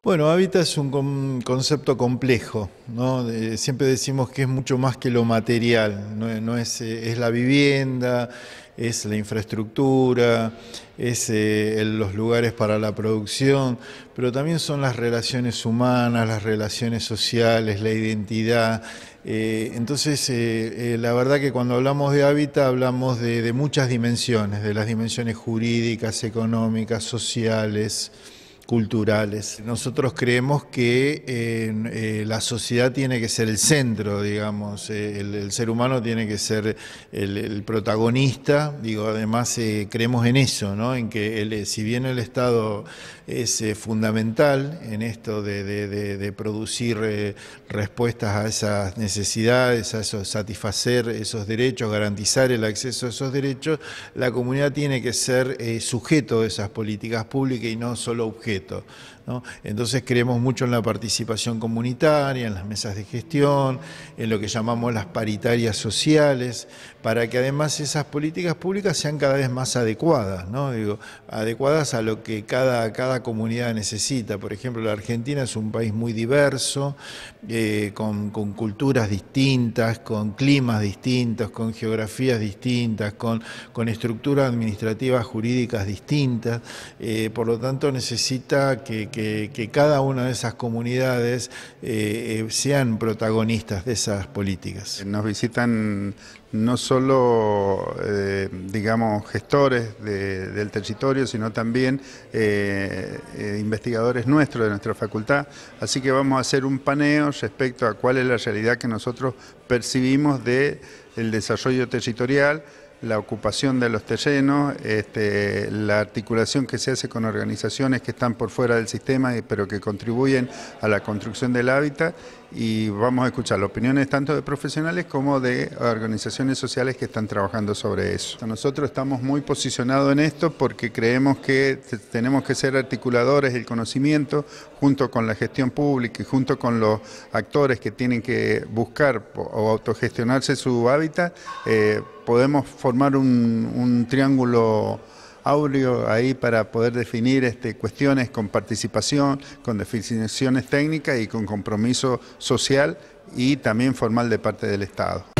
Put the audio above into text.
Bueno, hábitat es un concepto complejo, siempre decimos que es mucho más que lo material, no, es, eh, la vivienda, es la infraestructura, es eh, los lugares para la producción, pero también son las relaciones humanas, las relaciones sociales, la identidad. Eh, entonces, la verdad que cuando hablamos de hábitat hablamos de muchas dimensiones, de las dimensiones jurídicas, económicas, sociales culturales. Nosotros creemos que eh, la sociedad tiene que ser el centro, digamos, eh, el, ser humano tiene que ser el, protagonista, digo, además eh, creemos en eso, En que si bien el Estado es fundamental en esto de, producir respuestas a esas necesidades, a satisfacer esos derechos, garantizar el acceso a esos derechos, la comunidad tiene que ser sujeto de esas políticas públicas y no solo objeto. Entonces creemos mucho en la participación comunitaria, en las mesas de gestión, en lo que llamamos las paritarias sociales, para que además esas políticas públicas sean cada vez más adecuadas, adecuadas a lo que cada, cada comunidad necesita. Por ejemplo, la Argentina es un país muy diverso, eh, con, culturas distintas, con climas distintos, con geografías distintas, con, estructuras administrativas jurídicas distintas, eh, por lo tanto necesita que, cada una de esas comunidades eh, eh, sean protagonistas de esas políticas. Nos visitan no solo, eh, digamos, gestores del territorio, sino también investigadores nuestros de nuestra facultad. Así que vamos a hacer un paneo respecto a cuál es la realidad que nosotros percibimos del desarrollo territorial, la ocupación de los terrenos, este, la articulación que se hace con organizaciones que están por fuera del sistema pero que contribuyen a la construcción del hábitat y vamos a escuchar opiniones tanto de profesionales como de organizaciones sociales que están trabajando sobre eso. Nosotros estamos muy posicionados en esto porque creemos que tenemos que ser articuladores del conocimiento junto con la gestión pública y junto con los actores que tienen que buscar o autogestionarse su hábitat, eh, podemos formar un, triángulo audio ahí para poder definir este, cuestiones con participación, con definiciones técnicas y con compromiso social y también formal de parte del Estado.